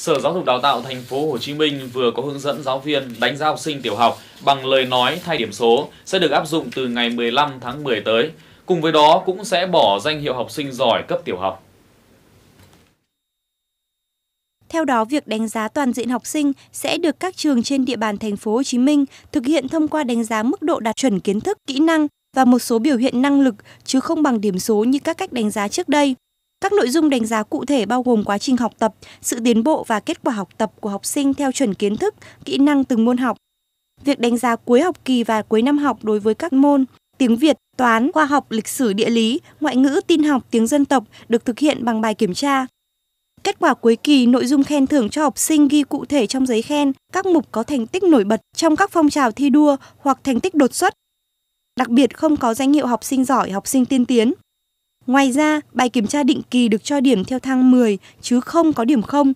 Sở Giáo dục Đào tạo Thành phố Hồ Chí Minh vừa có hướng dẫn giáo viên đánh giá học sinh tiểu học bằng lời nói thay điểm số sẽ được áp dụng từ ngày 15 tháng 10 tới. Cùng với đó cũng sẽ bỏ danh hiệu học sinh giỏi cấp tiểu học. Theo đó, việc đánh giá toàn diện học sinh sẽ được các trường trên địa bàn thành phố Hồ Chí Minh thực hiện thông qua đánh giá mức độ đạt chuẩn kiến thức, kỹ năng và một số biểu hiện năng lực chứ không bằng điểm số như các cách đánh giá trước đây. Các nội dung đánh giá cụ thể bao gồm quá trình học tập, sự tiến bộ và kết quả học tập của học sinh theo chuẩn kiến thức, kỹ năng từng môn học. Việc đánh giá cuối học kỳ và cuối năm học đối với các môn tiếng Việt, toán, khoa học, lịch sử, địa lý, ngoại ngữ, tin học, tiếng dân tộc được thực hiện bằng bài kiểm tra. Kết quả cuối kỳ, nội dung khen thưởng cho học sinh ghi cụ thể trong giấy khen các mục có thành tích nổi bật trong các phong trào thi đua hoặc thành tích đột xuất. Đặc biệt không có danh hiệu học sinh giỏi, học sinh tiên tiến, Ngoài ra, bài kiểm tra định kỳ được cho điểm theo thang 10 chứ không có điểm 0